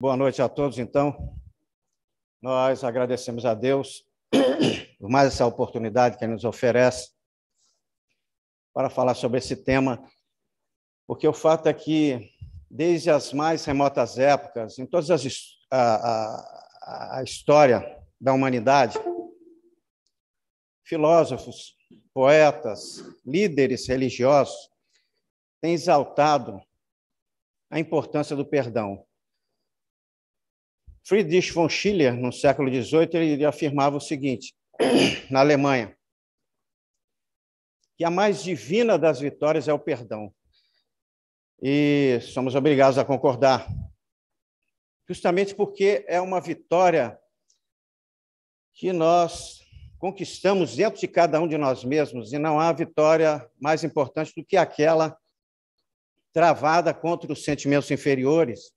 Boa noite a todos, então. Nós agradecemos a Deus por mais essa oportunidade que Ele nos oferece para falar sobre esse tema, porque o fato é que, desde as mais remotas épocas, em toda a, a, a história da humanidade, filósofos, poetas, líderes religiosos têm exaltado a importância do perdão. Friedrich von Schiller, no século XVIII, ele afirmava o seguinte, na Alemanha, que a mais divina das vitórias é o perdão. E somos obrigados a concordar, justamente porque é uma vitória que nós conquistamos dentro de cada um de nós mesmos, e não há vitória mais importante do que aquela travada contra os sentimentos inferiores,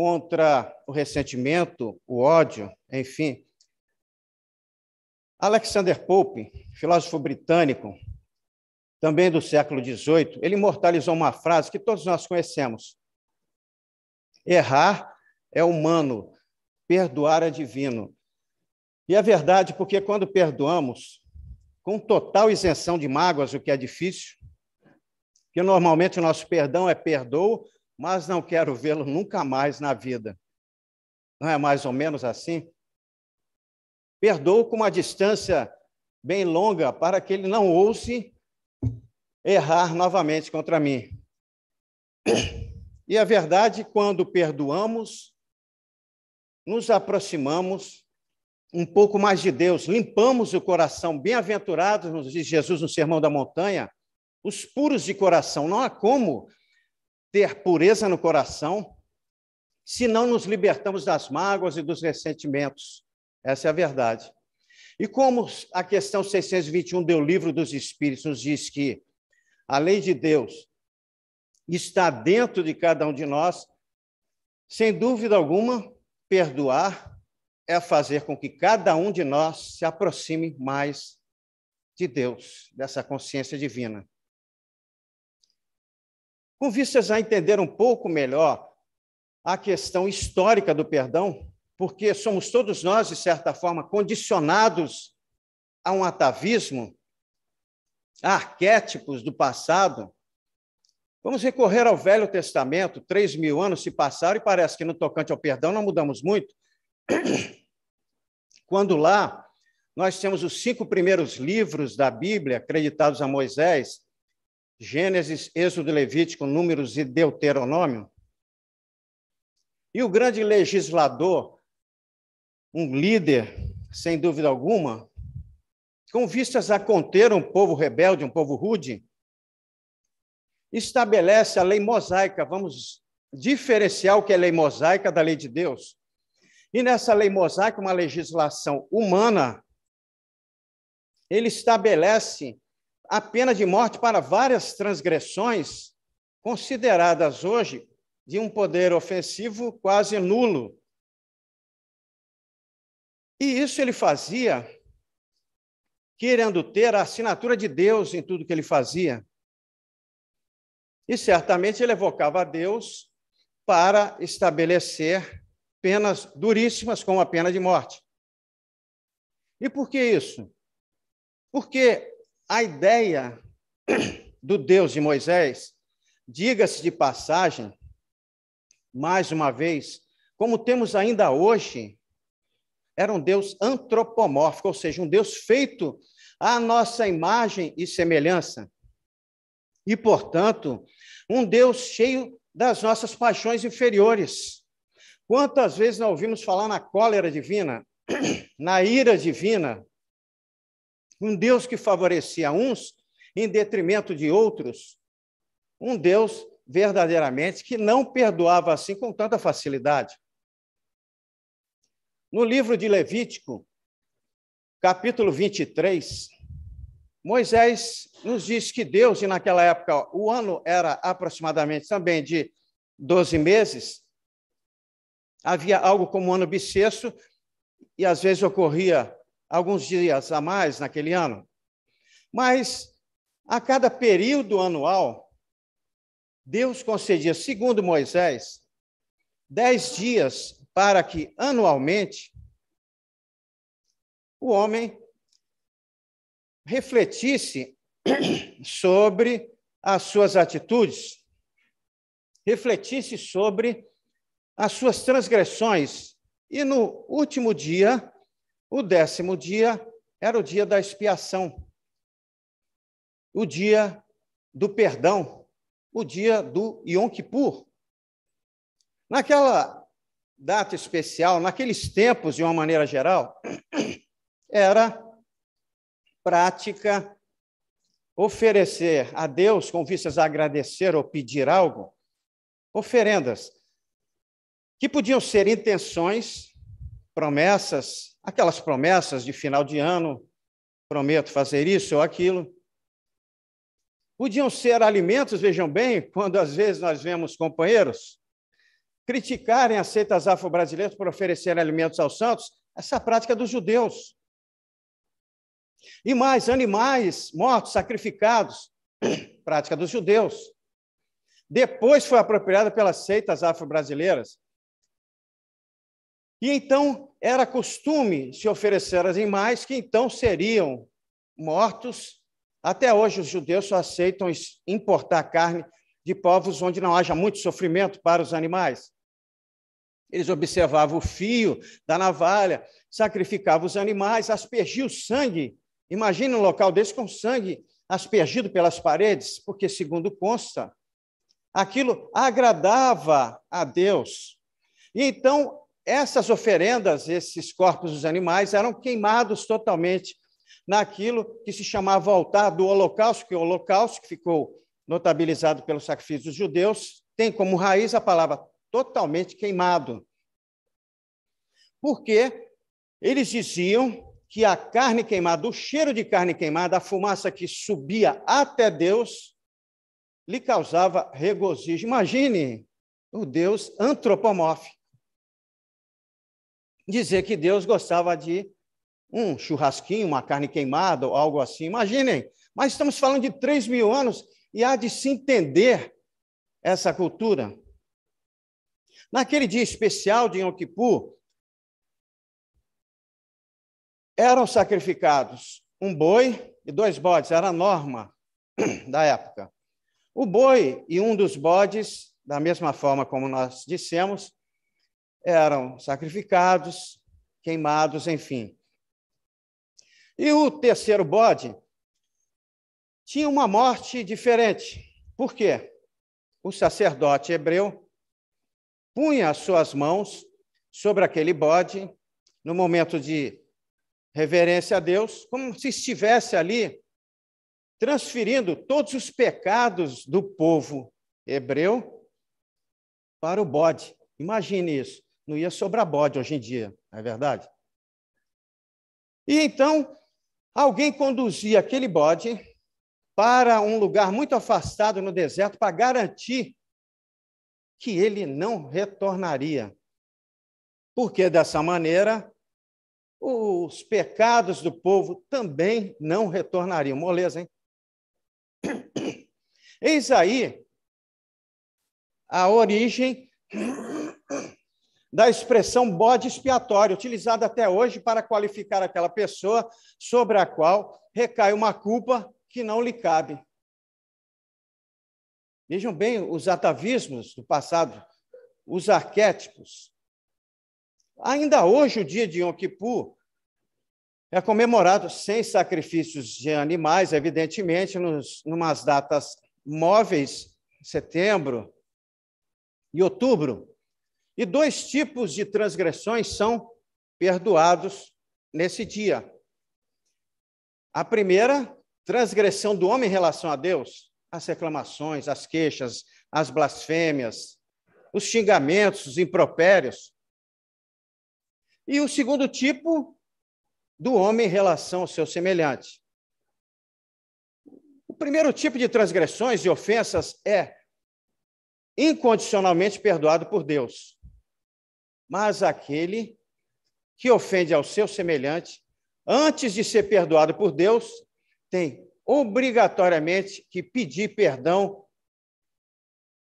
contra o ressentimento, o ódio, enfim. Alexander Pope, filósofo britânico, também do século XVIII, ele imortalizou uma frase que todos nós conhecemos: Errar é humano, perdoar é divino. E é verdade, porque quando perdoamos, com total isenção de mágoas, o que é difícil, que normalmente o nosso perdão é perdoo mas não quero vê-lo nunca mais na vida. Não é mais ou menos assim? Perdoou com uma distância bem longa para que ele não ouse errar novamente contra mim. E a é verdade, quando perdoamos, nos aproximamos um pouco mais de Deus, limpamos o coração. Bem-aventurados, nos diz Jesus no Sermão da Montanha, os puros de coração. Não há como ter pureza no coração se não nos libertamos das mágoas e dos ressentimentos. Essa é a verdade. E como a questão 621 do Livro dos Espíritos nos diz que a lei de Deus está dentro de cada um de nós, sem dúvida alguma, perdoar é fazer com que cada um de nós se aproxime mais de Deus, dessa consciência divina com vistas a entender um pouco melhor a questão histórica do perdão, porque somos todos nós, de certa forma, condicionados a um atavismo, a arquétipos do passado. Vamos recorrer ao Velho Testamento, três mil anos se passaram e parece que no tocante ao perdão não mudamos muito. Quando lá, nós temos os cinco primeiros livros da Bíblia acreditados a Moisés, Gênesis, Êxodo, Levítico, Números e Deuteronômio. E o grande legislador, um líder, sem dúvida alguma, com vistas a conter um povo rebelde, um povo rude, estabelece a lei mosaica. Vamos diferenciar o que é lei mosaica da lei de Deus. E nessa lei mosaica, uma legislação humana, ele estabelece a pena de morte para várias transgressões consideradas hoje de um poder ofensivo quase nulo. E isso ele fazia querendo ter a assinatura de Deus em tudo que ele fazia. E certamente ele evocava a Deus para estabelecer penas duríssimas, como a pena de morte. E por que isso? Porque a ideia do Deus de Moisés, diga-se de passagem, mais uma vez, como temos ainda hoje, era um Deus antropomórfico, ou seja, um Deus feito à nossa imagem e semelhança. E, portanto, um Deus cheio das nossas paixões inferiores. Quantas vezes não ouvimos falar na cólera divina, na ira divina, um Deus que favorecia uns em detrimento de outros. Um Deus verdadeiramente que não perdoava assim com tanta facilidade. No livro de Levítico, capítulo 23, Moisés nos diz que Deus, e naquela época o ano era aproximadamente também de 12 meses, havia algo como um ano bissexto, e às vezes ocorria alguns dias a mais naquele ano. Mas a cada período anual, Deus concedia, segundo Moisés, dez dias para que anualmente o homem refletisse sobre as suas atitudes, refletisse sobre as suas transgressões e no último dia o décimo dia era o dia da expiação, o dia do perdão, o dia do Yom Kippur. Naquela data especial, naqueles tempos, de uma maneira geral, era prática oferecer a Deus, com vistas a agradecer ou pedir algo, oferendas que podiam ser intenções, promessas, aquelas promessas de final de ano, prometo fazer isso ou aquilo. Podiam ser alimentos, vejam bem, quando às vezes nós vemos companheiros criticarem as seitas afro-brasileiras por oferecer alimentos aos santos, essa é prática dos judeus. E mais, animais mortos, sacrificados, prática dos judeus. Depois foi apropriada pelas seitas afro-brasileiras, e então era costume se oferecer as animais que então seriam mortos. Até hoje os judeus só aceitam importar carne de povos onde não haja muito sofrimento para os animais. Eles observavam o fio da navalha, sacrificavam os animais, aspergiam o sangue. Imagina um local desse com sangue aspergido pelas paredes, porque, segundo consta, aquilo agradava a Deus. E então essas oferendas, esses corpos dos animais, eram queimados totalmente naquilo que se chamava altar do holocausto, que é o holocausto que ficou notabilizado pelo sacrifício dos judeus, tem como raiz a palavra totalmente queimado. Porque eles diziam que a carne queimada, o cheiro de carne queimada, a fumaça que subia até Deus, lhe causava regozijo. Imagine o Deus antropomórfico dizer que Deus gostava de um churrasquinho, uma carne queimada ou algo assim. Imaginem, mas estamos falando de 3 mil anos e há de se entender essa cultura. Naquele dia especial de Yom Kippur, eram sacrificados um boi e dois bodes, era a norma da época. O boi e um dos bodes, da mesma forma como nós dissemos, eram sacrificados, queimados, enfim. E o terceiro bode tinha uma morte diferente. Por quê? O sacerdote hebreu punha as suas mãos sobre aquele bode no momento de reverência a Deus, como se estivesse ali transferindo todos os pecados do povo hebreu para o bode. Imagine isso não ia sobrar bode hoje em dia, não é verdade? E então, alguém conduzia aquele bode para um lugar muito afastado no deserto para garantir que ele não retornaria. Porque dessa maneira, os pecados do povo também não retornariam. Moleza, hein? Eis aí a origem da expressão bode expiatório, utilizada até hoje para qualificar aquela pessoa sobre a qual recai uma culpa que não lhe cabe. Vejam bem os atavismos do passado, os arquétipos. Ainda hoje, o dia de Yom Kippur é comemorado sem sacrifícios de animais, evidentemente, nos, umas datas móveis, setembro e outubro, e dois tipos de transgressões são perdoados nesse dia. A primeira, transgressão do homem em relação a Deus, as reclamações, as queixas, as blasfêmias, os xingamentos, os impropérios. E o segundo tipo, do homem em relação ao seu semelhante. O primeiro tipo de transgressões e ofensas é incondicionalmente perdoado por Deus mas aquele que ofende ao seu semelhante, antes de ser perdoado por Deus, tem obrigatoriamente que pedir perdão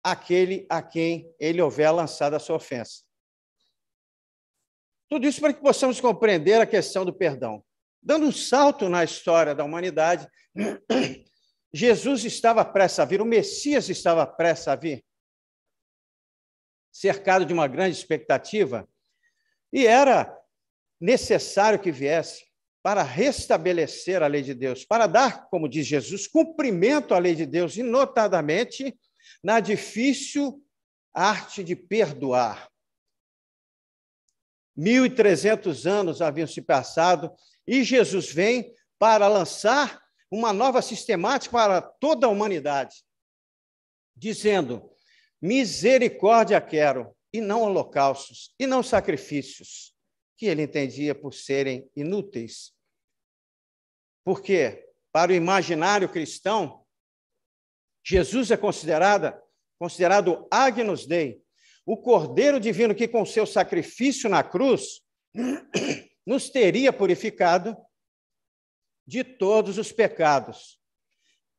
àquele a quem ele houver lançado a sua ofensa. Tudo isso para que possamos compreender a questão do perdão. Dando um salto na história da humanidade, Jesus estava prestes a vir, o Messias estava prestes a vir cercado de uma grande expectativa, e era necessário que viesse para restabelecer a lei de Deus, para dar, como diz Jesus, cumprimento à lei de Deus, e notadamente na difícil arte de perdoar. 1.300 anos haviam se passado e Jesus vem para lançar uma nova sistemática para toda a humanidade, dizendo: Misericórdia quero, e não holocaustos, e não sacrifícios, que ele entendia por serem inúteis. Porque, para o imaginário cristão, Jesus é considerada, considerado Agnus Dei, o Cordeiro Divino que, com seu sacrifício na cruz, nos teria purificado de todos os pecados.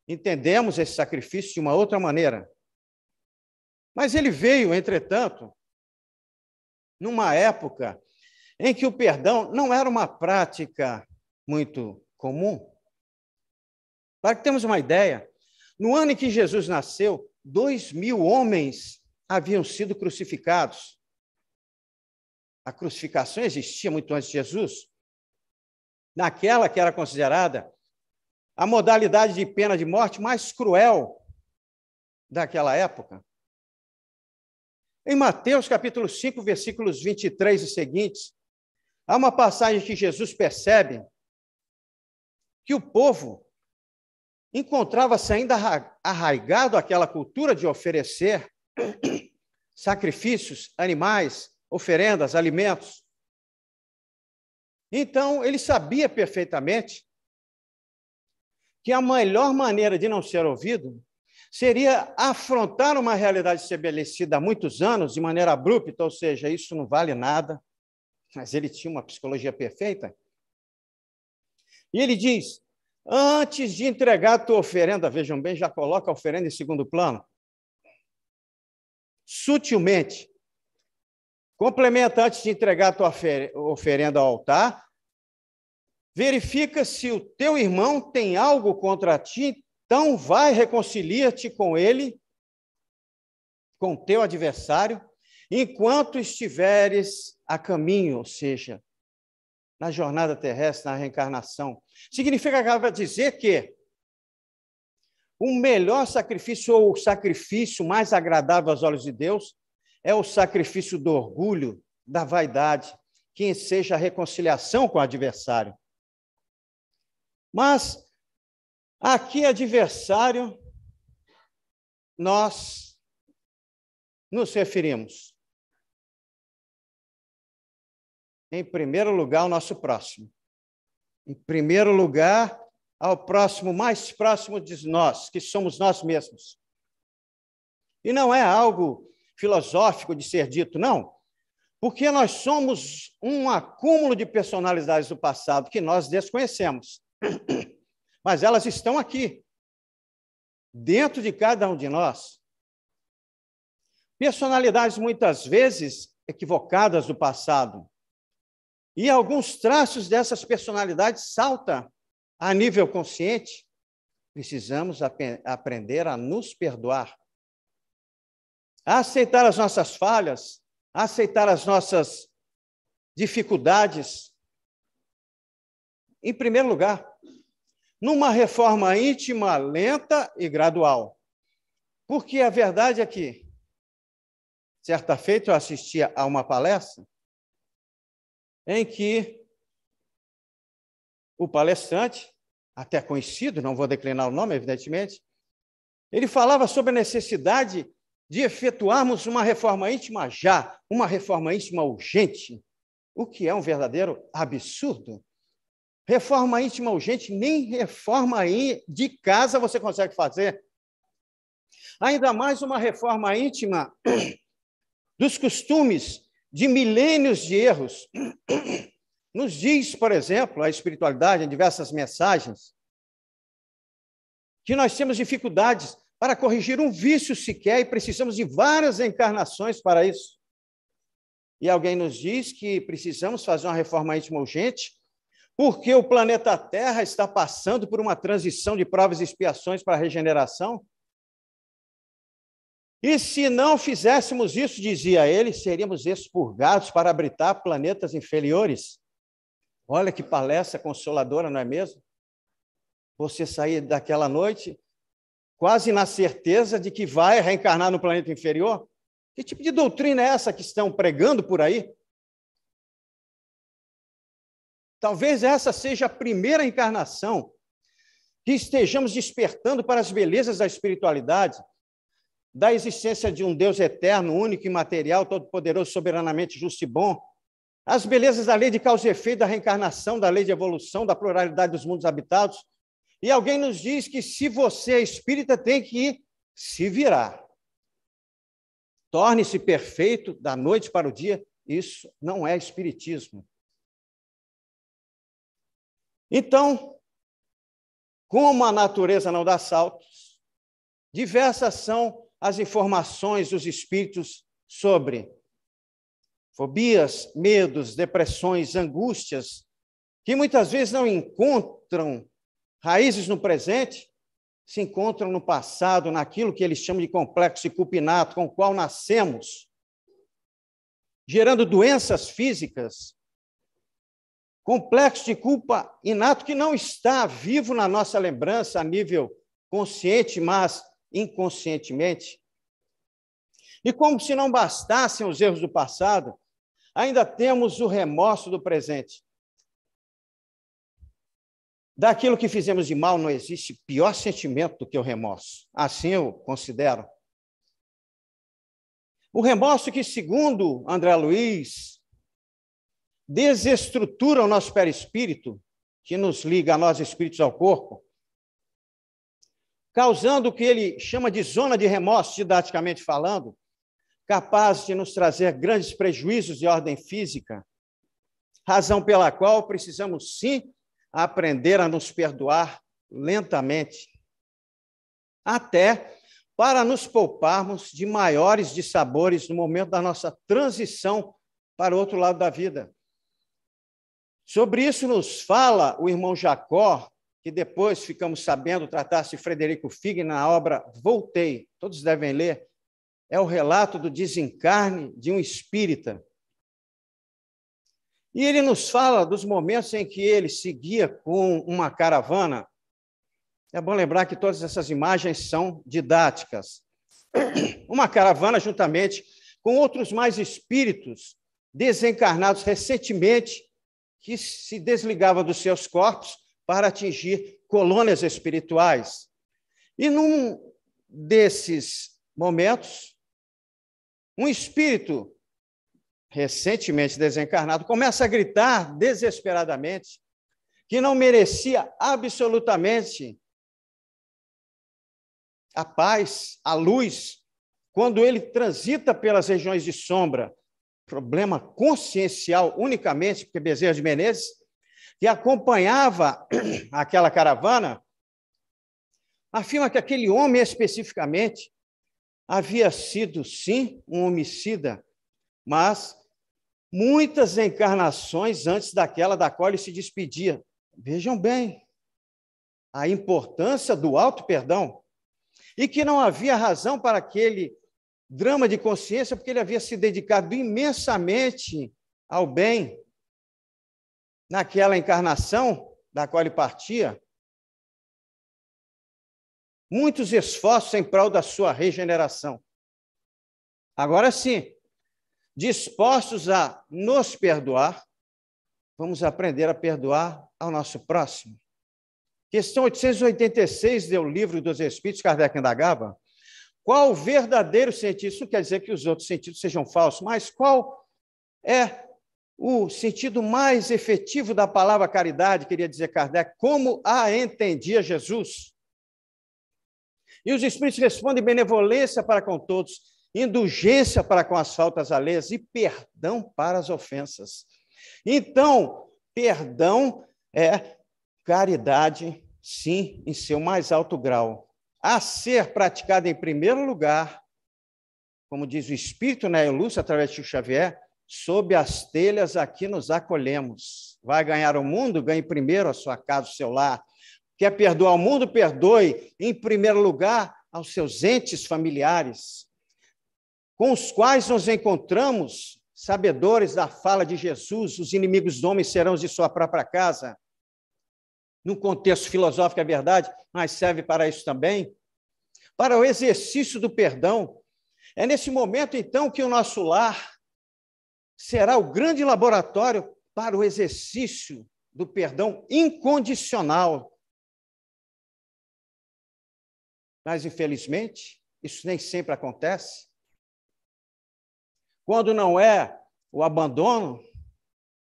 Entendemos esse sacrifício de uma outra maneira. Mas ele veio, entretanto, numa época em que o perdão não era uma prática muito comum. Para que temos uma ideia, no ano em que Jesus nasceu, dois mil homens haviam sido crucificados. A crucificação existia muito antes de Jesus. Naquela que era considerada a modalidade de pena de morte mais cruel daquela época. Em Mateus capítulo 5, versículos 23 e seguintes, há uma passagem que Jesus percebe que o povo encontrava-se ainda arraigado àquela cultura de oferecer sacrifícios, animais, oferendas, alimentos. Então, ele sabia perfeitamente que a melhor maneira de não ser ouvido seria afrontar uma realidade estabelecida há muitos anos de maneira abrupta, ou seja, isso não vale nada. Mas ele tinha uma psicologia perfeita. E ele diz: antes de entregar a tua oferenda, vejam bem, já coloca a oferenda em segundo plano. Sutilmente, complementa antes de entregar a tua oferenda ao altar, verifica se o teu irmão tem algo contra ti então, vai reconciliar-te com ele, com teu adversário, enquanto estiveres a caminho, ou seja, na jornada terrestre, na reencarnação. Significa que dizer que o melhor sacrifício ou o sacrifício mais agradável aos olhos de Deus é o sacrifício do orgulho, da vaidade, que seja a reconciliação com o adversário. Mas Aqui, adversário, nós nos referimos, em primeiro lugar, ao nosso próximo. Em primeiro lugar, ao próximo mais próximo de nós, que somos nós mesmos. E não é algo filosófico de ser dito, não. Porque nós somos um acúmulo de personalidades do passado que nós desconhecemos. mas elas estão aqui, dentro de cada um de nós. Personalidades muitas vezes equivocadas do passado. E alguns traços dessas personalidades saltam a nível consciente. Precisamos ap aprender a nos perdoar, a aceitar as nossas falhas, a aceitar as nossas dificuldades. Em primeiro lugar, numa reforma íntima, lenta e gradual. Porque a verdade é que, certa feita, eu assistia a uma palestra em que o palestrante, até conhecido, não vou declinar o nome, evidentemente, ele falava sobre a necessidade de efetuarmos uma reforma íntima já, uma reforma íntima urgente, o que é um verdadeiro absurdo. Reforma íntima urgente, nem reforma de casa você consegue fazer. Ainda mais uma reforma íntima dos costumes de milênios de erros. Nos diz, por exemplo, a espiritualidade, em diversas mensagens, que nós temos dificuldades para corrigir um vício sequer e precisamos de várias encarnações para isso. E alguém nos diz que precisamos fazer uma reforma íntima urgente porque o planeta Terra está passando por uma transição de provas e expiações para a regeneração? E se não fizéssemos isso, dizia ele, seríamos expurgados para habitar planetas inferiores? Olha que palestra consoladora, não é mesmo? Você sair daquela noite quase na certeza de que vai reencarnar no planeta inferior? Que tipo de doutrina é essa que estão pregando por aí? Talvez essa seja a primeira encarnação que estejamos despertando para as belezas da espiritualidade, da existência de um Deus eterno, único e material, todo-poderoso, soberanamente justo e bom, as belezas da lei de causa e efeito, da reencarnação, da lei de evolução, da pluralidade dos mundos habitados. E alguém nos diz que se você é espírita, tem que se virar. Torne-se perfeito da noite para o dia. Isso não é espiritismo. Então, como a natureza não dá saltos, diversas são as informações dos espíritos sobre fobias, medos, depressões, angústias, que muitas vezes não encontram raízes no presente, se encontram no passado, naquilo que eles chamam de complexo e cupinato, com o qual nascemos, gerando doenças físicas, complexo de culpa inato que não está vivo na nossa lembrança a nível consciente, mas inconscientemente. E como se não bastassem os erros do passado, ainda temos o remorso do presente. Daquilo que fizemos de mal não existe pior sentimento do que o remorso. Assim eu considero. O remorso que, segundo André Luiz, desestrutura o nosso perispírito, que nos liga a nós espíritos ao corpo, causando o que ele chama de zona de remorso, didaticamente falando, capaz de nos trazer grandes prejuízos de ordem física, razão pela qual precisamos sim aprender a nos perdoar lentamente, até para nos pouparmos de maiores dissabores no momento da nossa transição para o outro lado da vida. Sobre isso nos fala o irmão Jacó, que depois ficamos sabendo tratar-se de Frederico Figue na obra Voltei. Todos devem ler. É o relato do desencarne de um espírita. E ele nos fala dos momentos em que ele seguia com uma caravana. É bom lembrar que todas essas imagens são didáticas. Uma caravana juntamente com outros mais espíritos desencarnados recentemente que se desligava dos seus corpos para atingir colônias espirituais. E num desses momentos, um espírito recentemente desencarnado começa a gritar desesperadamente que não merecia absolutamente a paz, a luz, quando ele transita pelas regiões de sombra, problema consciencial unicamente, porque Bezerra de Menezes, que acompanhava aquela caravana, afirma que aquele homem especificamente havia sido, sim, um homicida, mas muitas encarnações antes daquela da qual ele se despedia. Vejam bem a importância do alto perdão e que não havia razão para que ele drama de consciência porque ele havia se dedicado imensamente ao bem naquela encarnação da qual ele partia. Muitos esforços em prol da sua regeneração. Agora sim, dispostos a nos perdoar, vamos aprender a perdoar ao nosso próximo. Questão 886 do Livro dos Espíritos, Kardec indagava. Qual o verdadeiro sentido? Isso não quer dizer que os outros sentidos sejam falsos, mas qual é o sentido mais efetivo da palavra caridade, queria dizer Kardec, como a entendia Jesus? E os Espíritos respondem benevolência para com todos, indulgência para com as faltas alheias e perdão para as ofensas. Então, perdão é caridade, sim, em seu mais alto grau a ser praticada em primeiro lugar, como diz o Espírito na né, Lúcio, através de Chico Xavier, sob as telhas aqui nos acolhemos. Vai ganhar o mundo? Ganhe primeiro a sua casa, o seu lar. Quer perdoar o mundo? Perdoe, em primeiro lugar, aos seus entes familiares, com os quais nos encontramos, sabedores da fala de Jesus, os inimigos do homem serão de sua própria casa num contexto filosófico é verdade, mas serve para isso também. Para o exercício do perdão. É nesse momento, então, que o nosso lar será o grande laboratório para o exercício do perdão incondicional. Mas, infelizmente, isso nem sempre acontece. Quando não é o abandono,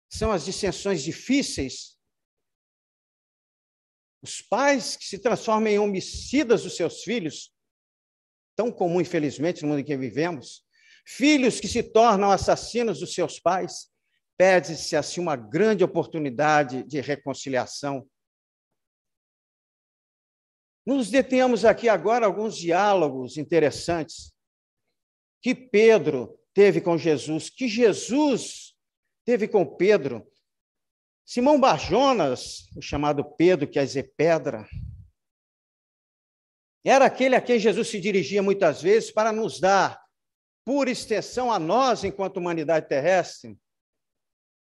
são as dissensões difíceis os pais que se transformam em homicidas dos seus filhos, tão comum, infelizmente, no mundo em que vivemos, filhos que se tornam assassinos dos seus pais, pede se assim uma grande oportunidade de reconciliação. Nos detenhamos aqui agora alguns diálogos interessantes que Pedro teve com Jesus, que Jesus teve com Pedro Simão Barjonas, o chamado Pedro, que dizer pedra, era aquele a quem Jesus se dirigia muitas vezes para nos dar, por extensão a nós, enquanto humanidade terrestre,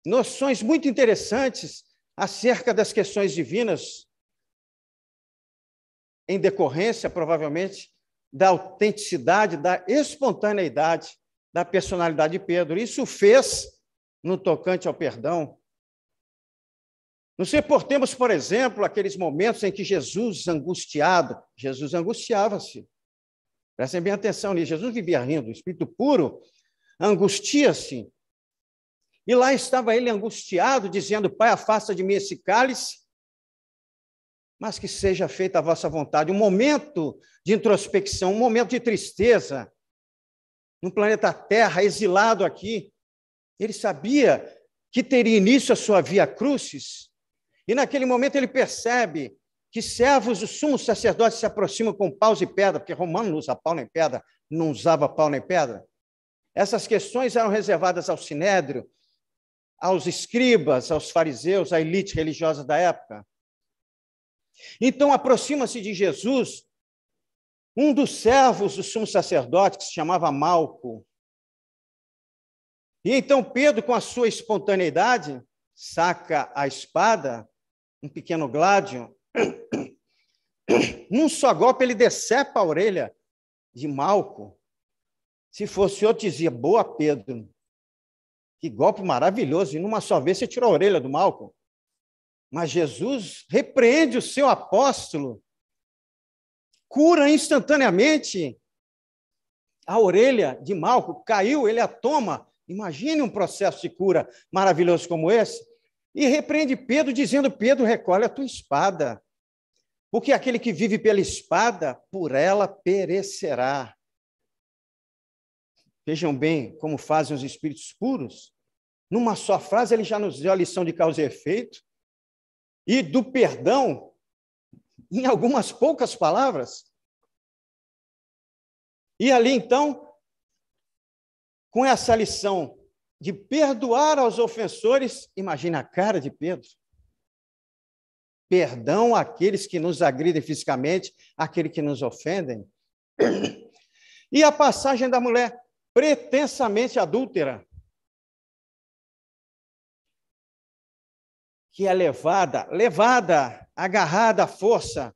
noções muito interessantes acerca das questões divinas, em decorrência, provavelmente, da autenticidade, da espontaneidade da personalidade de Pedro. Isso fez, no tocante ao perdão, nos reportemos, por exemplo, aqueles momentos em que Jesus, angustiado, Jesus angustiava-se. Prestem bem atenção nisso. Jesus vivia rindo, o Espírito puro angustia-se. E lá estava ele angustiado, dizendo: Pai, afasta de mim esse cálice, mas que seja feita a vossa vontade. Um momento de introspecção, um momento de tristeza, no planeta Terra, exilado aqui. Ele sabia que teria início a sua via crucis, e naquele momento ele percebe que servos do sumo sacerdote se aproximam com paus e pedra, porque Romano não usa pau nem pedra, não usava pau nem pedra. Essas questões eram reservadas ao sinédrio, aos escribas, aos fariseus, à elite religiosa da época. Então aproxima-se de Jesus um dos servos do sumo sacerdote, que se chamava Malco. E então Pedro, com a sua espontaneidade, saca a espada um pequeno gládio, num só golpe ele decepa a orelha de Malco. Se fosse outro, dizia: Boa, Pedro. Que golpe maravilhoso! E numa só vez você tirou a orelha do Malco. Mas Jesus repreende o seu apóstolo, cura instantaneamente a orelha de Malco, caiu, ele a toma. Imagine um processo de cura maravilhoso como esse e repreende Pedro, dizendo: Pedro, recolhe a tua espada, porque aquele que vive pela espada, por ela perecerá. Vejam bem como fazem os espíritos puros. Numa só frase, ele já nos deu a lição de causa e efeito e do perdão em algumas poucas palavras. E ali, então, com essa lição de perdoar aos ofensores, imagina a cara de Pedro. Perdão àqueles que nos agridem fisicamente, àqueles que nos ofendem. E a passagem da mulher pretensamente adúltera, que é levada, levada, agarrada à força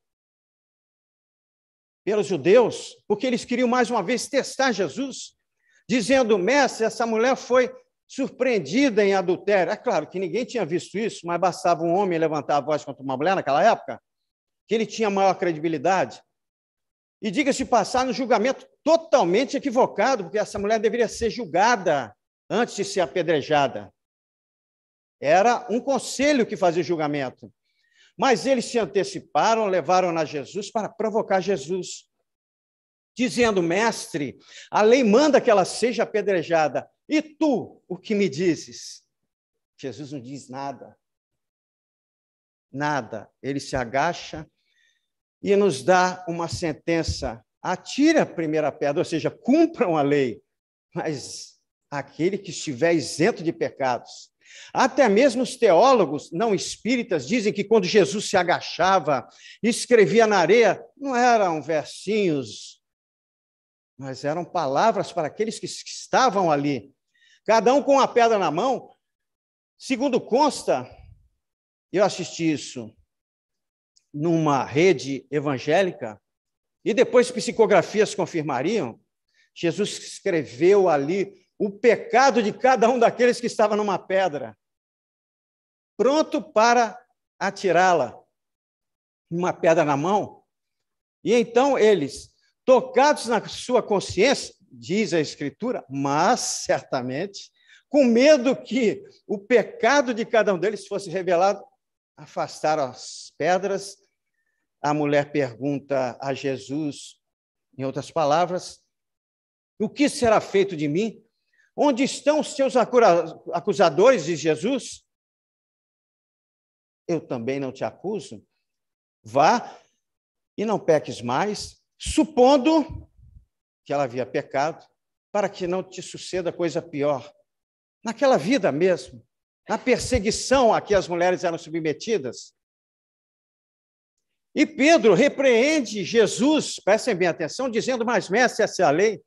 pelos judeus, porque eles queriam mais uma vez testar Jesus, dizendo: Mestre, essa mulher foi surpreendida em adultério. É claro que ninguém tinha visto isso, mas bastava um homem levantar a voz contra uma mulher naquela época, que ele tinha maior credibilidade. E diga-se passar no julgamento totalmente equivocado, porque essa mulher deveria ser julgada antes de ser apedrejada. Era um conselho que fazia o julgamento. Mas eles se anteciparam, levaram-na a Jesus para provocar Jesus, dizendo: Mestre, a lei manda que ela seja apedrejada. E tu, o que me dizes? Jesus não diz nada. Nada. Ele se agacha e nos dá uma sentença. Atira a primeira pedra, ou seja, cumpram a lei, mas aquele que estiver isento de pecados. Até mesmo os teólogos não espíritas dizem que quando Jesus se agachava e escrevia na areia, não eram versinhos, mas eram palavras para aqueles que estavam ali cada um com uma pedra na mão. Segundo consta, eu assisti isso numa rede evangélica, e depois psicografias confirmariam, Jesus escreveu ali o pecado de cada um daqueles que estava numa pedra, pronto para atirá-la, uma pedra na mão. E então eles, tocados na sua consciência, diz a Escritura, mas certamente, com medo que o pecado de cada um deles fosse revelado, afastaram as pedras. A mulher pergunta a Jesus, em outras palavras, o que será feito de mim? Onde estão os seus acusadores de Jesus? Eu também não te acuso. Vá e não peques mais, supondo que ela havia pecado, para que não te suceda coisa pior. Naquela vida mesmo, na perseguição a que as mulheres eram submetidas. E Pedro repreende Jesus, prestem bem atenção, dizendo: Mas, mestre, essa é a lei?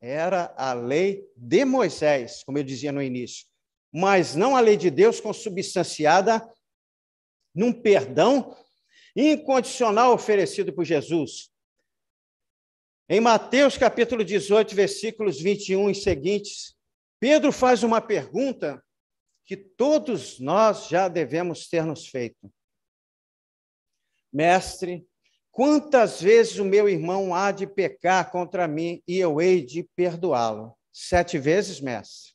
Era a lei de Moisés, como eu dizia no início, mas não a lei de Deus consubstanciada num perdão incondicional oferecido por Jesus. Em Mateus capítulo 18, versículos 21 e seguintes, Pedro faz uma pergunta que todos nós já devemos ter nos feito. Mestre, quantas vezes o meu irmão há de pecar contra mim e eu hei de perdoá-lo? Sete vezes, mestre.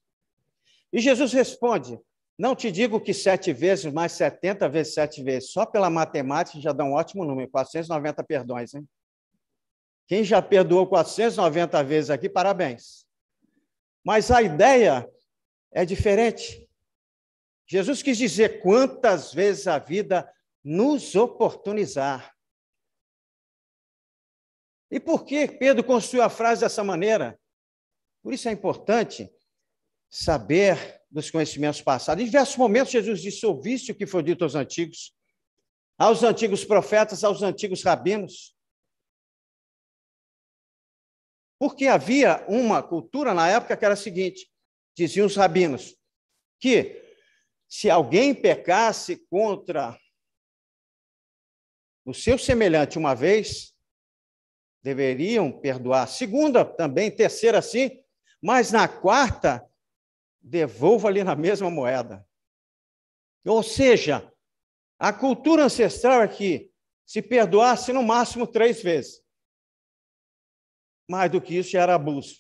E Jesus responde: Não te digo que sete vezes, mas setenta vezes sete vezes. Só pela matemática já dá um ótimo número, 490 perdões, hein? Quem já perdoou 490 vezes aqui, parabéns. Mas a ideia é diferente. Jesus quis dizer quantas vezes a vida nos oportunizar. E por que Pedro construiu a frase dessa maneira? Por isso é importante saber dos conhecimentos passados. Em diversos momentos, Jesus disse: Ouviste o que foi dito aos antigos, aos antigos profetas, aos antigos rabinos. Porque havia uma cultura na época que era a seguinte: diziam os rabinos, que se alguém pecasse contra o seu semelhante uma vez, deveriam perdoar. Segunda também, terceira assim, mas na quarta, devolva-lhe na mesma moeda. Ou seja, a cultura ancestral é que se perdoasse no máximo três vezes. Mais do que isso, já era abuso.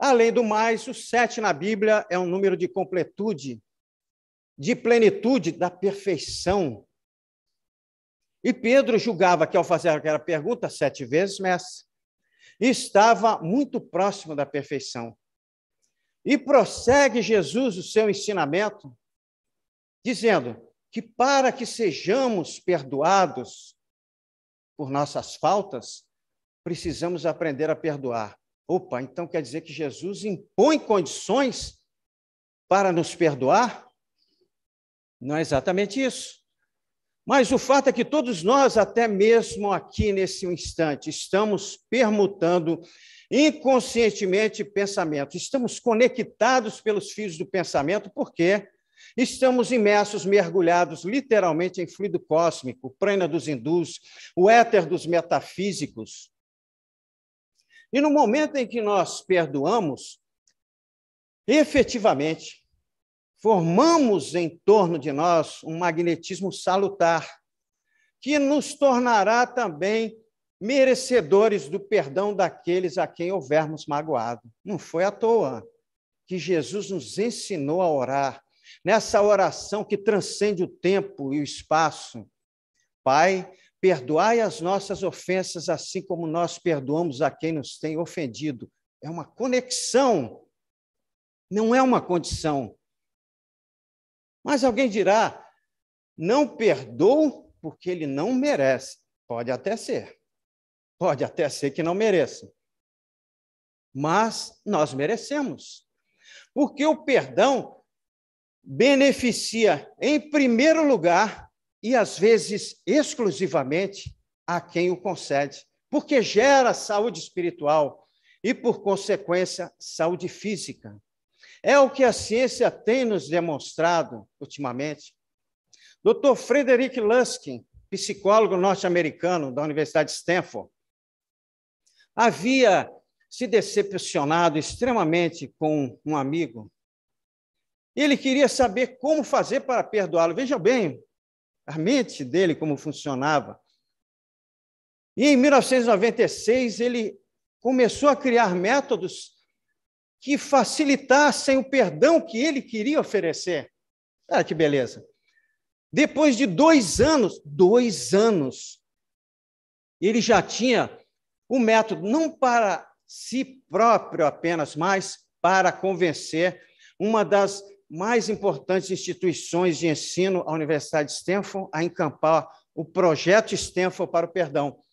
Além do mais, o sete na Bíblia é um número de completude, de plenitude, da perfeição. E Pedro julgava que, ao fazer aquela pergunta, sete vezes, mestre, estava muito próximo da perfeição. E prossegue Jesus o seu ensinamento, dizendo que para que sejamos perdoados por nossas faltas, precisamos aprender a perdoar. Opa, então quer dizer que Jesus impõe condições para nos perdoar? Não é exatamente isso. Mas o fato é que todos nós, até mesmo aqui nesse instante, estamos permutando inconscientemente pensamentos. Estamos conectados pelos fios do pensamento, porque estamos imersos, mergulhados literalmente em fluido cósmico, prana dos hindus, o éter dos metafísicos, e no momento em que nós perdoamos, efetivamente, formamos em torno de nós um magnetismo salutar, que nos tornará também merecedores do perdão daqueles a quem houvermos magoado. Não foi à toa que Jesus nos ensinou a orar, nessa oração que transcende o tempo e o espaço. Pai, Perdoai as nossas ofensas, assim como nós perdoamos a quem nos tem ofendido. É uma conexão, não é uma condição. Mas alguém dirá: não perdoou porque ele não merece. Pode até ser. Pode até ser que não mereça. Mas nós merecemos. Porque o perdão beneficia, em primeiro lugar, e às vezes exclusivamente a quem o concede, porque gera saúde espiritual e, por consequência, saúde física. É o que a ciência tem nos demonstrado ultimamente. Dr. Frederick Luskin, psicólogo norte-americano da Universidade de Stanford, havia se decepcionado extremamente com um amigo. Ele queria saber como fazer para perdoá-lo. Veja bem, a mente dele como funcionava. E em 1996 ele começou a criar métodos que facilitassem o perdão que ele queria oferecer. Olha que beleza! Depois de dois anos, dois anos, ele já tinha o um método não para si próprio apenas, mas para convencer uma das mais importantes instituições de ensino, a Universidade de Stanford, a encampar o projeto Stanford para o perdão.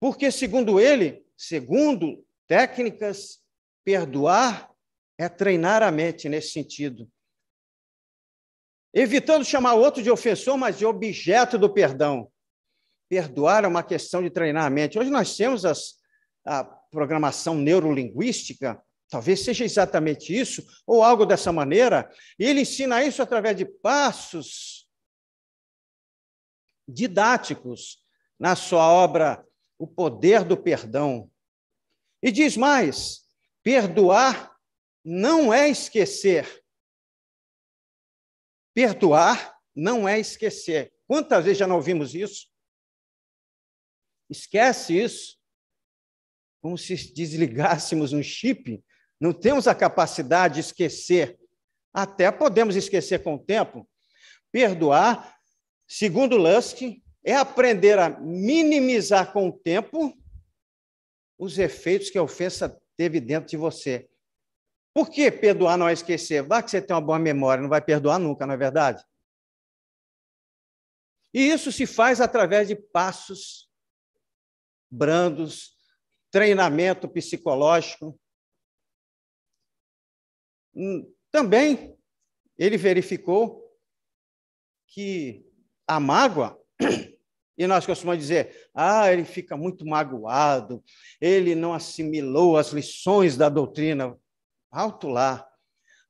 Porque, segundo ele, segundo técnicas, perdoar é treinar a mente nesse sentido. Evitando chamar outro de ofensor, mas de objeto do perdão. Perdoar é uma questão de treinar a mente. Hoje nós temos as, a programação neurolinguística, Talvez seja exatamente isso, ou algo dessa maneira. E ele ensina isso através de passos didáticos na sua obra O Poder do Perdão. E diz mais: perdoar não é esquecer. Perdoar não é esquecer. Quantas vezes já não ouvimos isso? Esquece isso. Como se desligássemos um chip não temos a capacidade de esquecer. Até podemos esquecer com o tempo. Perdoar, segundo Luskin, é aprender a minimizar com o tempo os efeitos que a ofensa teve dentro de você. Por que perdoar não é esquecer? Vá que você tem uma boa memória, não vai perdoar nunca, não é verdade? E isso se faz através de passos brandos, treinamento psicológico, Hum, também ele verificou que a mágoa, e nós costumamos dizer, ah, ele fica muito magoado, ele não assimilou as lições da doutrina. Alto lá.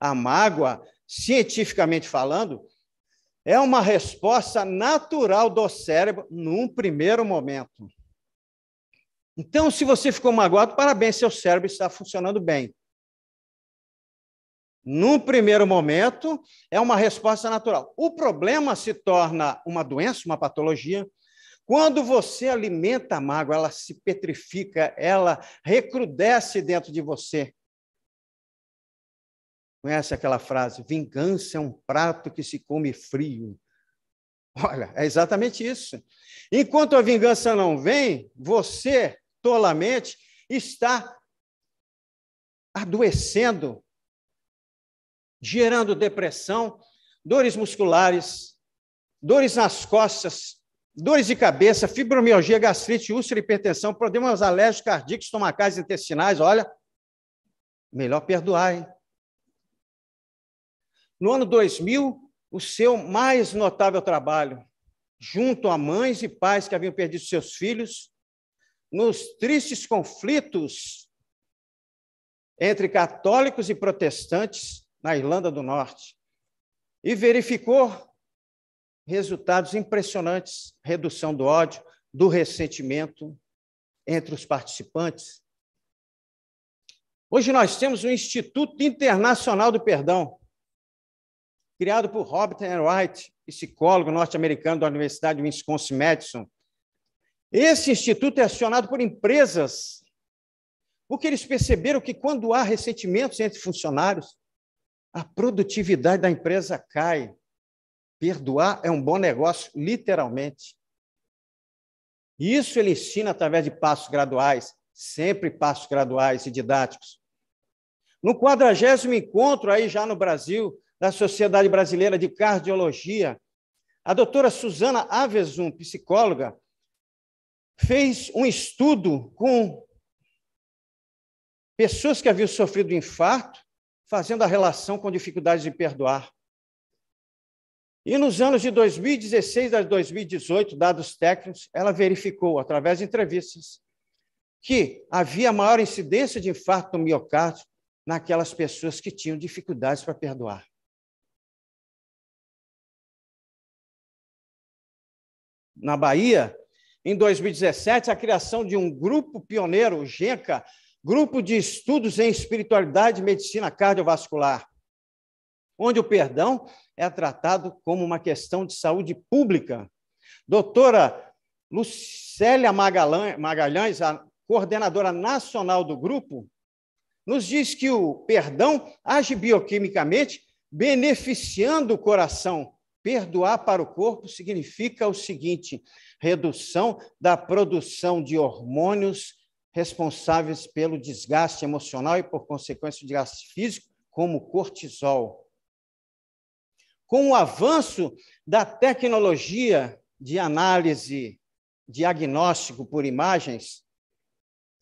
A mágoa, cientificamente falando, é uma resposta natural do cérebro num primeiro momento. Então, se você ficou magoado, parabéns, seu cérebro está funcionando bem no primeiro momento, é uma resposta natural. O problema se torna uma doença, uma patologia, quando você alimenta a mágoa, ela se petrifica, ela recrudesce dentro de você. Conhece aquela frase? Vingança é um prato que se come frio. Olha, é exatamente isso. Enquanto a vingança não vem, você, tolamente, está adoecendo gerando depressão, dores musculares, dores nas costas, dores de cabeça, fibromialgia, gastrite, úlcera, hipertensão, problemas alérgicos, cardíacos, estomacais, intestinais, olha, melhor perdoar, hein? No ano 2000, o seu mais notável trabalho, junto a mães e pais que haviam perdido seus filhos, nos tristes conflitos entre católicos e protestantes, na Irlanda do Norte, e verificou resultados impressionantes: redução do ódio, do ressentimento entre os participantes. Hoje nós temos o Instituto Internacional do Perdão, criado por Robert N. Wright, psicólogo norte-americano da Universidade de Wisconsin-Madison. Esse instituto é acionado por empresas, porque eles perceberam que quando há ressentimentos entre funcionários, a produtividade da empresa cai. Perdoar é um bom negócio, literalmente. Isso ele ensina através de passos graduais, sempre passos graduais e didáticos. No quadragésimo encontro, aí já no Brasil, da Sociedade Brasileira de Cardiologia, a doutora Suzana Avesum, psicóloga, fez um estudo com pessoas que haviam sofrido infarto fazendo a relação com dificuldades de perdoar. E nos anos de 2016 a 2018, dados técnicos, ela verificou, através de entrevistas, que havia maior incidência de infarto do miocárdio naquelas pessoas que tinham dificuldades para perdoar. Na Bahia, em 2017, a criação de um grupo pioneiro, o GENCA, Grupo de estudos em espiritualidade e medicina cardiovascular, onde o perdão é tratado como uma questão de saúde pública. Doutora Lucélia Magalhães, a coordenadora nacional do grupo, nos diz que o perdão age bioquimicamente, beneficiando o coração. Perdoar para o corpo significa o seguinte: redução da produção de hormônios responsáveis pelo desgaste emocional e, por consequência, o desgaste físico, como o cortisol. Com o avanço da tecnologia de análise diagnóstico por imagens,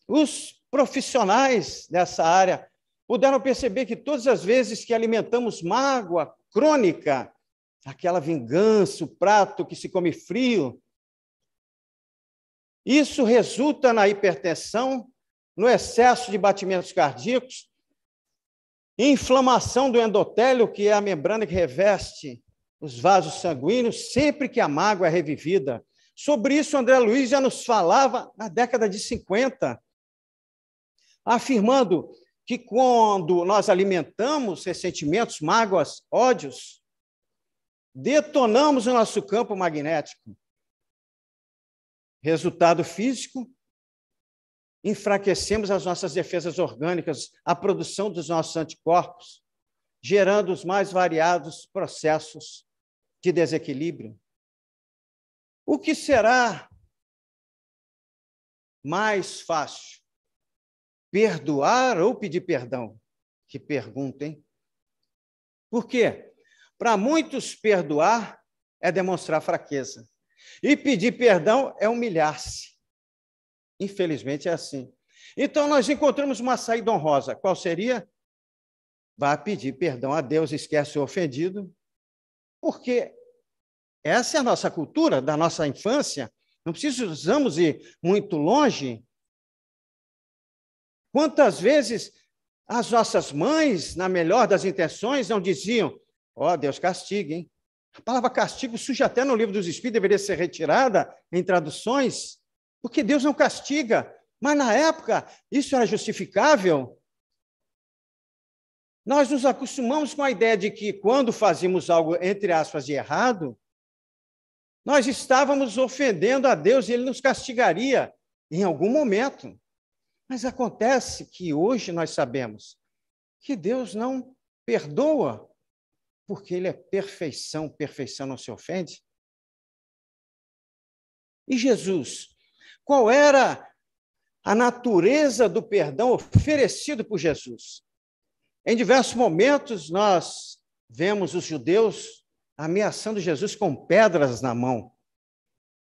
os profissionais dessa área puderam perceber que todas as vezes que alimentamos mágoa crônica, aquela vingança, o prato que se come frio, isso resulta na hipertensão, no excesso de batimentos cardíacos, inflamação do endotélio, que é a membrana que reveste os vasos sanguíneos, sempre que a mágoa é revivida. Sobre isso, André Luiz já nos falava na década de 50, afirmando que quando nós alimentamos ressentimentos, mágoas, ódios, detonamos o nosso campo magnético. Resultado físico: enfraquecemos as nossas defesas orgânicas, a produção dos nossos anticorpos, gerando os mais variados processos de desequilíbrio. O que será mais fácil? Perdoar ou pedir perdão? Que pergunta, hein? Por quê? Para muitos, perdoar é demonstrar fraqueza. E pedir perdão é humilhar-se. Infelizmente é assim. Então nós encontramos uma saída honrosa. Qual seria? Vá pedir perdão a Deus, esquece o ofendido, porque essa é a nossa cultura da nossa infância. Não precisamos ir muito longe. Quantas vezes as nossas mães, na melhor das intenções, não diziam: Ó, oh, Deus castigue, hein? A palavra castigo surge até no livro dos Espíritos, deveria ser retirada em traduções, porque Deus não castiga. Mas na época, isso era justificável? Nós nos acostumamos com a ideia de que quando fazíamos algo, entre aspas, de errado, nós estávamos ofendendo a Deus e ele nos castigaria em algum momento. Mas acontece que hoje nós sabemos que Deus não perdoa porque ele é perfeição, perfeição não se ofende? E Jesus? Qual era a natureza do perdão oferecido por Jesus? Em diversos momentos, nós vemos os judeus ameaçando Jesus com pedras na mão.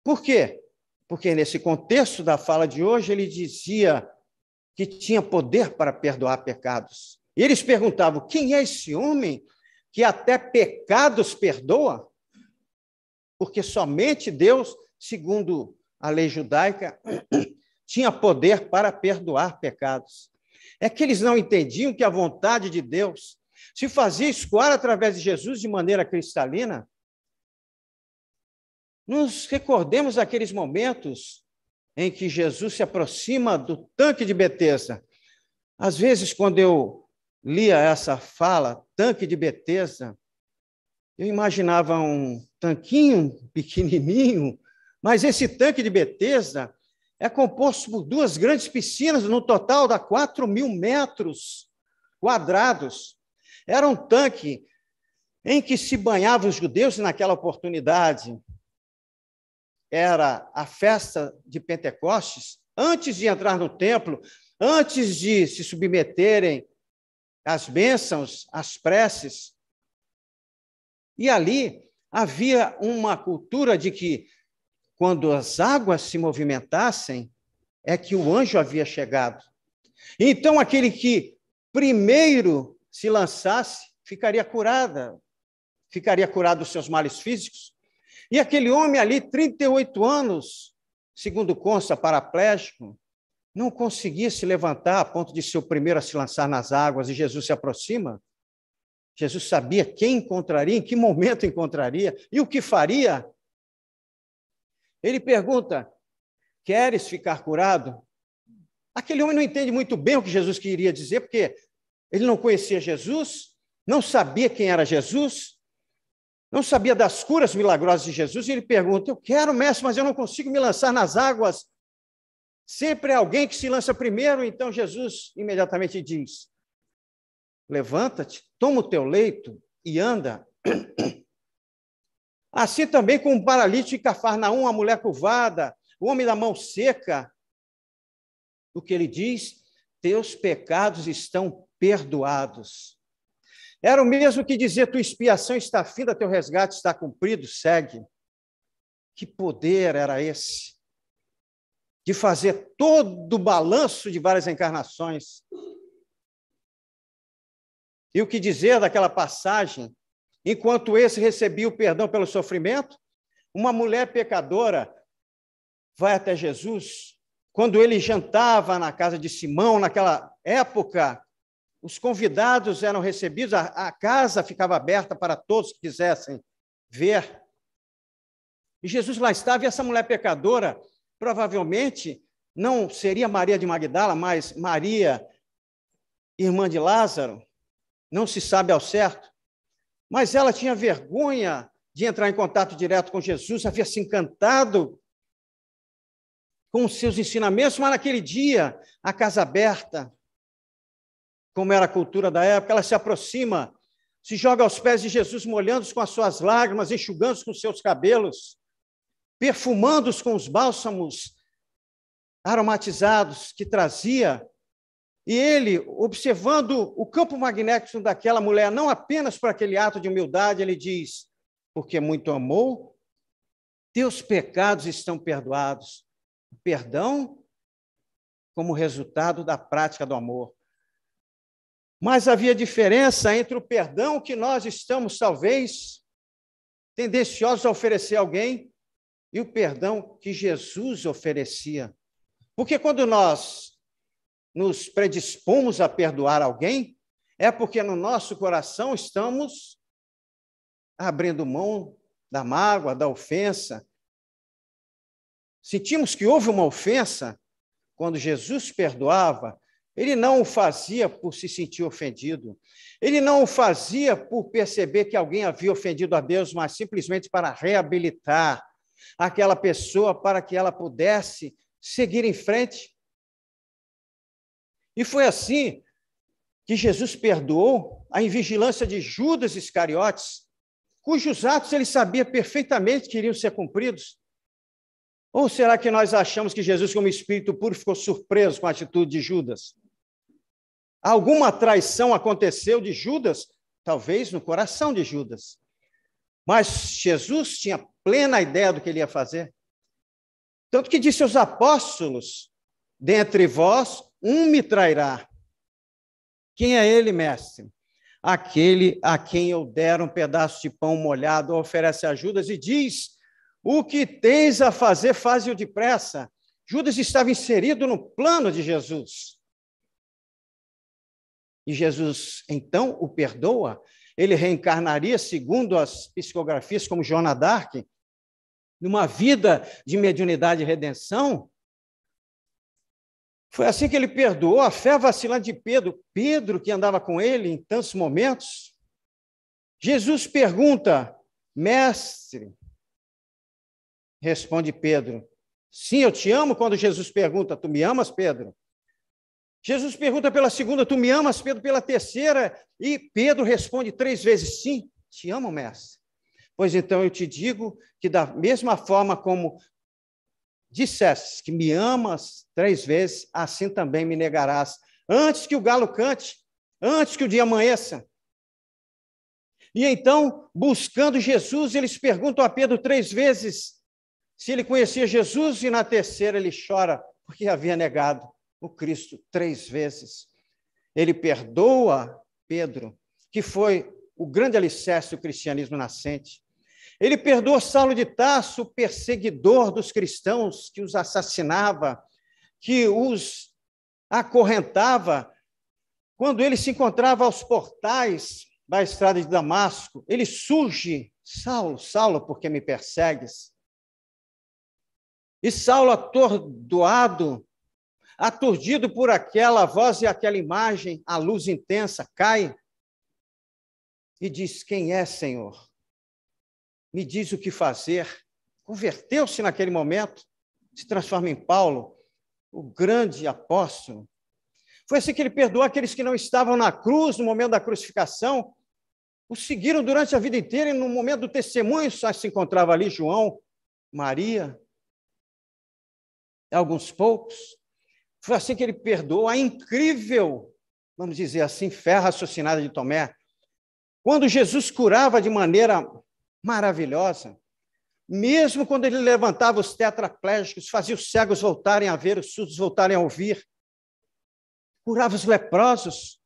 Por quê? Porque nesse contexto da fala de hoje, ele dizia que tinha poder para perdoar pecados. E eles perguntavam: quem é esse homem que até pecados perdoa? Porque somente Deus, segundo a lei judaica, tinha poder para perdoar pecados. É que eles não entendiam que a vontade de Deus se fazia escoar através de Jesus de maneira cristalina. Nos recordemos aqueles momentos em que Jesus se aproxima do tanque de Betesda. Às vezes, quando eu lia essa fala, tanque de Betesda. Eu imaginava um tanquinho pequenininho, mas esse tanque de Betesda é composto por duas grandes piscinas, no total dá 4 mil metros quadrados. Era um tanque em que se banhavam os judeus, e naquela oportunidade era a festa de Pentecostes, antes de entrar no templo, antes de se submeterem as bênçãos, as preces. E ali havia uma cultura de que, quando as águas se movimentassem, é que o anjo havia chegado. Então, aquele que primeiro se lançasse ficaria curada, ficaria curado dos seus males físicos. E aquele homem ali, 38 anos, segundo consta, paraplégico, não conseguia se levantar a ponto de ser o primeiro a se lançar nas águas e Jesus se aproxima, Jesus sabia quem encontraria, em que momento encontraria e o que faria. Ele pergunta: Queres ficar curado? Aquele homem não entende muito bem o que Jesus queria dizer, porque ele não conhecia Jesus, não sabia quem era Jesus, não sabia das curas milagrosas de Jesus, e ele pergunta: Eu quero, mestre, mas eu não consigo me lançar nas águas. Sempre é alguém que se lança primeiro, então Jesus imediatamente diz: Levanta-te, toma o teu leito e anda. Assim também com o paralítico em Cafarnaum, a mulher curvada, o homem da mão seca. O que ele diz? Teus pecados estão perdoados. Era o mesmo que dizer: tua expiação está finda, teu resgate está cumprido, segue. Que poder era esse? de fazer todo o balanço de várias encarnações. E o que dizer daquela passagem? Enquanto esse recebia o perdão pelo sofrimento, uma mulher pecadora vai até Jesus. Quando ele jantava na casa de Simão, naquela época, os convidados eram recebidos, a, a casa ficava aberta para todos que quisessem ver. E Jesus lá estava, e essa mulher pecadora provavelmente não seria Maria de Magdala, mas Maria, irmã de Lázaro, não se sabe ao certo. Mas ela tinha vergonha de entrar em contato direto com Jesus, havia se encantado com os seus ensinamentos, mas naquele dia, a casa aberta, como era a cultura da época, ela se aproxima, se joga aos pés de Jesus, molhando-os com as suas lágrimas, enxugando-os com seus cabelos perfumando-os com os bálsamos aromatizados que trazia. E ele, observando o campo magnético daquela mulher, não apenas para aquele ato de humildade, ele diz: Porque muito amou, teus pecados estão perdoados. Perdão como resultado da prática do amor. Mas havia diferença entre o perdão que nós estamos, talvez, tendenciosos a oferecer a alguém e o perdão que Jesus oferecia. Porque quando nós nos predispomos a perdoar alguém, é porque no nosso coração estamos abrindo mão da mágoa, da ofensa. Sentimos que houve uma ofensa quando Jesus perdoava, ele não o fazia por se sentir ofendido. Ele não o fazia por perceber que alguém havia ofendido a Deus, mas simplesmente para reabilitar aquela pessoa para que ela pudesse seguir em frente. E foi assim que Jesus perdoou a invigilância de Judas Iscariotes, cujos atos ele sabia perfeitamente que iriam ser cumpridos. Ou será que nós achamos que Jesus, como espírito puro, ficou surpreso com a atitude de Judas? Alguma traição aconteceu de Judas? Talvez no coração de Judas. Mas Jesus tinha plena ideia do que ele ia fazer. Tanto que disse aos apóstolos: Dentre vós, um me trairá. Quem é ele, mestre? Aquele a quem eu der um pedaço de pão molhado, oferece a Judas e diz: O que tens a fazer, faze-o depressa. Judas estava inserido no plano de Jesus. E Jesus então o perdoa ele reencarnaria, segundo as psicografias, como Jonah Dark, numa vida de mediunidade e redenção. Foi assim que ele perdoou a fé vacilante de Pedro, Pedro que andava com ele em tantos momentos. Jesus pergunta, mestre, responde Pedro, sim, eu te amo. Quando Jesus pergunta, tu me amas, Pedro? Jesus pergunta pela segunda: Tu me amas, Pedro? Pela terceira, e Pedro responde três vezes: Sim, te amo, mestre. Pois então eu te digo que, da mesma forma como dissesses que me amas três vezes, assim também me negarás. Antes que o galo cante, antes que o dia amanheça. E então, buscando Jesus, eles perguntam a Pedro três vezes se ele conhecia Jesus, e na terceira ele chora, porque havia negado o Cristo três vezes. Ele perdoa Pedro, que foi o grande alicerce do cristianismo nascente. Ele perdoa Saulo de Tasso, o perseguidor dos cristãos, que os assassinava, que os acorrentava. Quando ele se encontrava aos portais da estrada de Damasco, ele surge, Saulo, Saulo, porque me persegues? E Saulo, atordoado, aturdido por aquela voz e aquela imagem, a luz intensa cai e diz: Quem é, Senhor? Me diz o que fazer. Converteu-se naquele momento, se transforma em Paulo, o grande apóstolo. Foi assim que ele perdoou aqueles que não estavam na cruz no momento da crucificação, o seguiram durante a vida inteira e no momento do testemunho só se encontrava ali João, Maria, alguns poucos. Foi assim que ele perdoou a incrível, vamos dizer assim, fé raciocinada de Tomé. Quando Jesus curava de maneira maravilhosa, mesmo quando ele levantava os tetraplégicos, fazia os cegos voltarem a ver, os surdos voltarem a ouvir, curava os leprosos.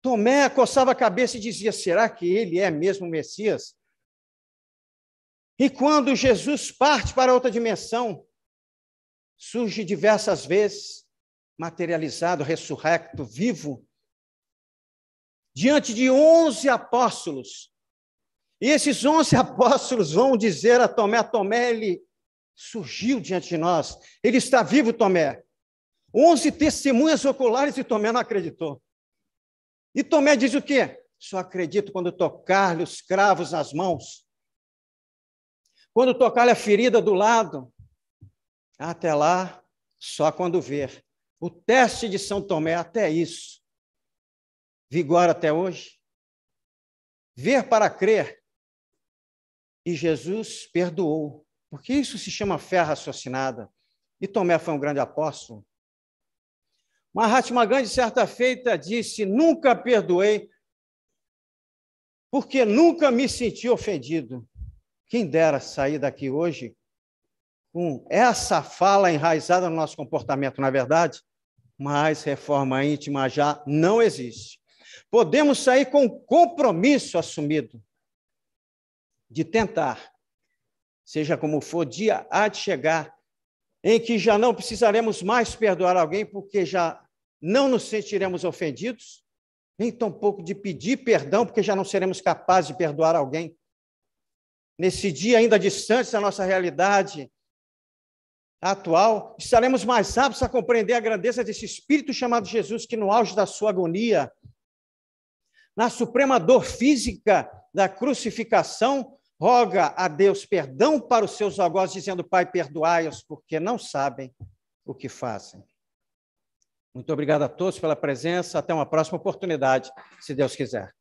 Tomé coçava a cabeça e dizia: será que ele é mesmo o Messias? E quando Jesus parte para outra dimensão, surge diversas vezes, materializado, ressurrecto, vivo, diante de onze apóstolos. E esses onze apóstolos vão dizer a Tomé: Tomé, ele surgiu diante de nós, ele está vivo, Tomé. Onze testemunhas oculares e Tomé não acreditou. E Tomé diz o quê? Só acredito quando tocar-lhe os cravos nas mãos, quando tocar-lhe a ferida do lado, até lá, só quando ver. O teste de São Tomé, até isso. Vigora até hoje? Ver para crer. E Jesus perdoou, porque isso se chama fé raciocinada. E Tomé foi um grande apóstolo. Mahatma Gandhi, certa feita, disse: Nunca perdoei, porque nunca me senti ofendido. Quem dera sair daqui hoje com essa fala enraizada no nosso comportamento, na é verdade, mas reforma íntima já não existe. Podemos sair com o compromisso assumido de tentar, seja como for, dia há de chegar em que já não precisaremos mais perdoar alguém porque já não nos sentiremos ofendidos, nem tampouco de pedir perdão porque já não seremos capazes de perdoar alguém. Nesse dia ainda distante da nossa realidade, atual, estaremos mais aptos a compreender a grandeza desse Espírito chamado Jesus, que no auge da sua agonia, na suprema dor física da crucificação, roga a Deus perdão para os seus algozes, dizendo: Pai, perdoai-os, porque não sabem o que fazem. Muito obrigado a todos pela presença. Até uma próxima oportunidade, se Deus quiser.